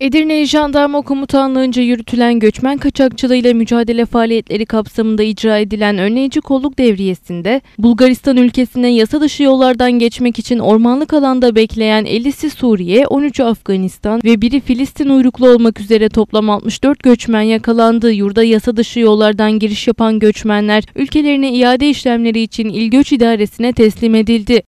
Edirne Jandarma Komutanlığı'nca yürütülen göçmen kaçakçılığıyla mücadele faaliyetleri kapsamında icra edilen önleyici kolluk devriyesinde Bulgaristan ülkesine yasa dışı yollardan geçmek için ormanlık alanda bekleyen 50'si Suriye, 13'ü Afganistan ve biri Filistin uyruklu olmak üzere toplam 64 göçmen yakalandı. Yurda yasa dışı yollardan giriş yapan göçmenler ülkelerine iade işlemleri için İl Göç İdaresi'ne teslim edildi.